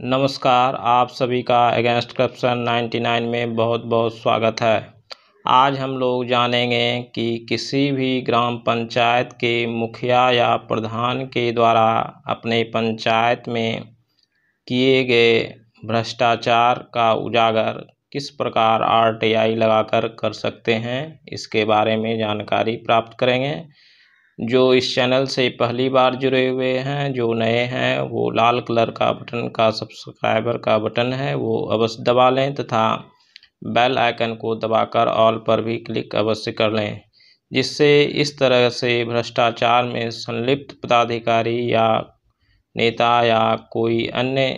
नमस्कार आप सभी का अगेंस्ट करप्शन नाइन्टी नाइन में बहुत बहुत स्वागत है आज हम लोग जानेंगे कि किसी भी ग्राम पंचायत के मुखिया या प्रधान के द्वारा अपने पंचायत में किए गए भ्रष्टाचार का उजागर किस प्रकार आर टी आई लगाकर कर सकते हैं इसके बारे में जानकारी प्राप्त करेंगे जो इस चैनल से पहली बार जुड़े हुए हैं जो नए हैं वो लाल कलर का बटन का सब्सक्राइबर का बटन है वो अवश्य दबा लें तथा बेल आइकन को दबाकर ऑल पर भी क्लिक अवश्य कर लें जिससे इस तरह से भ्रष्टाचार में संलिप्त पदाधिकारी या नेता या कोई अन्य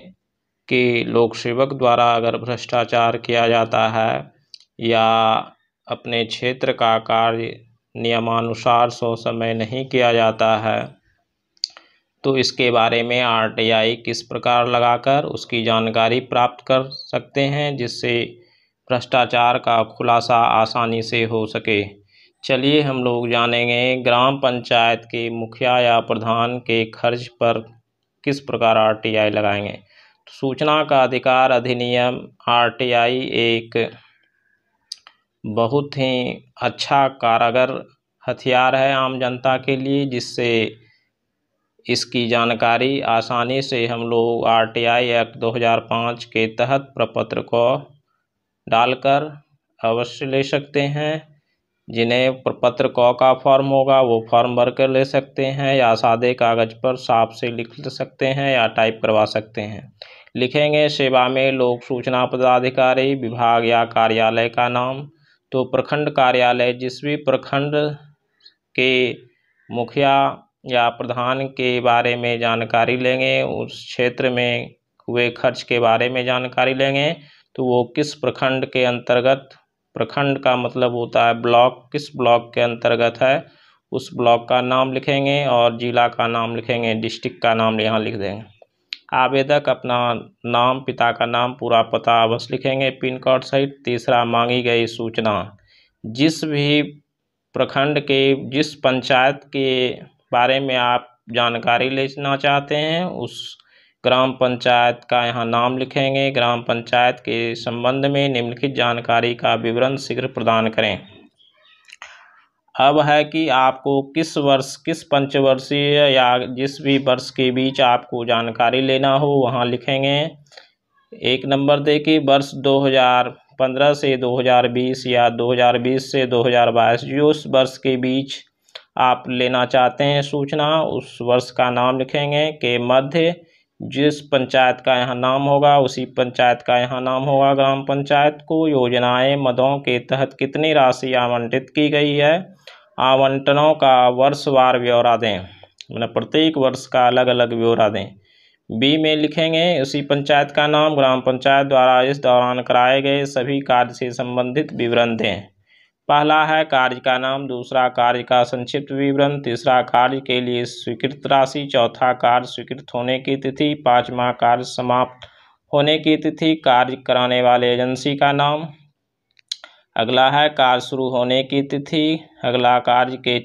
के लोक सेवक द्वारा अगर भ्रष्टाचार किया जाता है या अपने क्षेत्र का कार्य नियमानुसार सो समय नहीं किया जाता है तो इसके बारे में आरटीआई किस प्रकार लगाकर उसकी जानकारी प्राप्त कर सकते हैं जिससे भ्रष्टाचार का खुलासा आसानी से हो सके चलिए हम लोग जानेंगे ग्राम पंचायत के मुखिया या प्रधान के खर्च पर किस प्रकार आरटीआई लगाएंगे तो सूचना का अधिकार अधिनियम आरटीआई एक बहुत ही अच्छा कारगर हथियार है आम जनता के लिए जिससे इसकी जानकारी आसानी से हम लोग आर टी आई एक्ट 2005 के तहत प्रपत्र को डालकर अवश्य ले सकते हैं जिन्हें प्रपत्र क का फॉर्म होगा वो फॉर्म भर कर ले सकते हैं या सादे कागज़ पर साफ से लिख सकते हैं या टाइप करवा सकते हैं लिखेंगे सेवा में लोक सूचना पदाधिकारी विभाग या कार्यालय का नाम तो प्रखंड कार्यालय जिस भी प्रखंड के मुखिया या प्रधान के बारे में जानकारी लेंगे उस क्षेत्र में हुए खर्च के बारे में जानकारी लेंगे तो वो किस प्रखंड के अंतर्गत प्रखंड का मतलब होता है ब्लॉक किस ब्लॉक के अंतर्गत है उस ब्लॉक का नाम लिखेंगे और ज़िला का नाम लिखेंगे डिस्ट्रिक्ट का नाम यहाँ लिख देंगे आवेदक अपना नाम पिता का नाम पूरा पता अवश्य लिखेंगे पिन कोड सहित तीसरा मांगी गई सूचना जिस भी प्रखंड के जिस पंचायत के बारे में आप जानकारी लेना चाहते हैं उस ग्राम पंचायत का यहाँ नाम लिखेंगे ग्राम पंचायत के संबंध में निम्नलिखित जानकारी का विवरण शीघ्र प्रदान करें अब है कि आपको किस वर्ष किस पंचवर्षीय या जिस भी वर्ष के बीच आपको जानकारी लेना हो वहाँ लिखेंगे एक नंबर दे कि वर्ष 2015 से 2020 या 2020 से 2022 जो उस वर्ष के बीच आप लेना चाहते हैं सूचना उस वर्ष का नाम लिखेंगे के मध्य जिस पंचायत का यहाँ नाम होगा उसी पंचायत का यहाँ नाम होगा ग्राम पंचायत को योजनाएं मदों के तहत कितनी राशि आवंटित की गई है आवंटनों का वर्षवार ब्यौरा दें मतलब प्रत्येक वर्ष का अलग अलग ब्यौरा दें बी में लिखेंगे उसी पंचायत का नाम ग्राम पंचायत द्वारा इस दौरान कराए गए सभी कार्य से संबंधित विवरण दें पहला है कार्य का नाम दूसरा कार्य का संक्षिप्त विवरण तीसरा कार्य के लिए स्वीकृत राशि चौथा कार्य स्वीकृत होने की तिथि पाँचवा कार्य समाप्त होने की तिथि कार्य कराने वाले एजेंसी का नाम अगला है कार्य शुरू होने की तिथि अगला कार्य के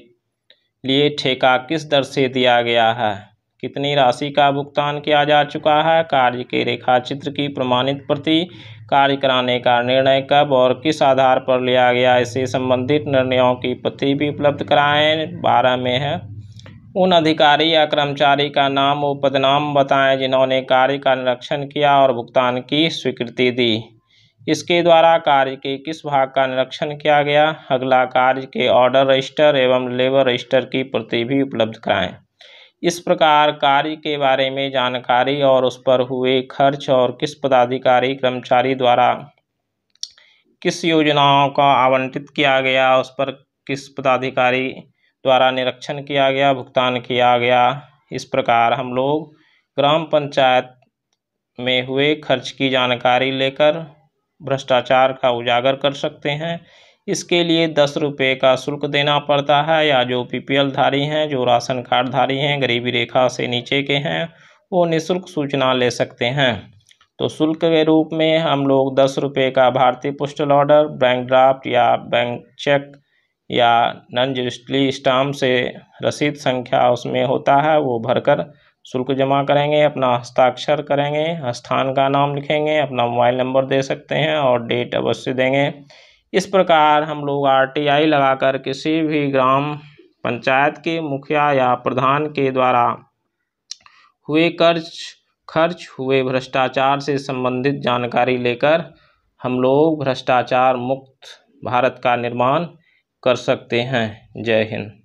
लिए ठेका किस दर से दिया गया है कितनी राशि का भुगतान किया जा चुका है कार्य के रेखा चित्र की प्रमाणित प्रति कार्य कराने का निर्णय कब और किस आधार पर लिया गया इससे संबंधित निर्णयों की प्रति भी उपलब्ध कराएं बारह में है उन अधिकारी या कर्मचारी का नाम व पदनाम बताएं जिन्होंने कार्य का निरीक्षण किया और भुगतान की स्वीकृति दी इसके द्वारा कार्य के किस भाग का निरीक्षण किया गया अगला कार्य के ऑर्डर रजिस्टर एवं लेबर रजिस्टर की प्रति भी उपलब्ध कराएं इस प्रकार कार्य के बारे में जानकारी और उस पर हुए खर्च और किस पदाधिकारी कर्मचारी द्वारा किस योजनाओं का आवंटित किया गया उस पर किस पदाधिकारी द्वारा निरीक्षण किया गया भुगतान किया गया इस प्रकार हम लोग ग्राम पंचायत में हुए खर्च की जानकारी लेकर भ्रष्टाचार का उजागर कर सकते हैं इसके लिए दस रुपये का शुल्क देना पड़ता है या जो पीपीएल धारी हैं जो राशन कार्डधारी हैं गरीबी रेखा से नीचे के हैं वो निःशुल्क सूचना ले सकते हैं तो शुल्क के रूप में हम लोग दस रुपये का भारतीय पोस्टल ऑर्डर बैंक ड्राफ्ट या बैंक चेक या नन रजिस्ट्री स्टाम्प से रसीद संख्या उसमें होता है वो भरकर शुल्क जमा करेंगे अपना हस्ताक्षर करेंगे स्थान का नाम लिखेंगे अपना मोबाइल नंबर दे सकते हैं और डेट अवश्य देंगे इस प्रकार हम लोग आरटीआई लगाकर किसी भी ग्राम पंचायत के मुखिया या प्रधान के द्वारा हुए कर्ज खर्च हुए भ्रष्टाचार से संबंधित जानकारी लेकर हम लोग भ्रष्टाचार मुक्त भारत का निर्माण कर सकते हैं जय हिंद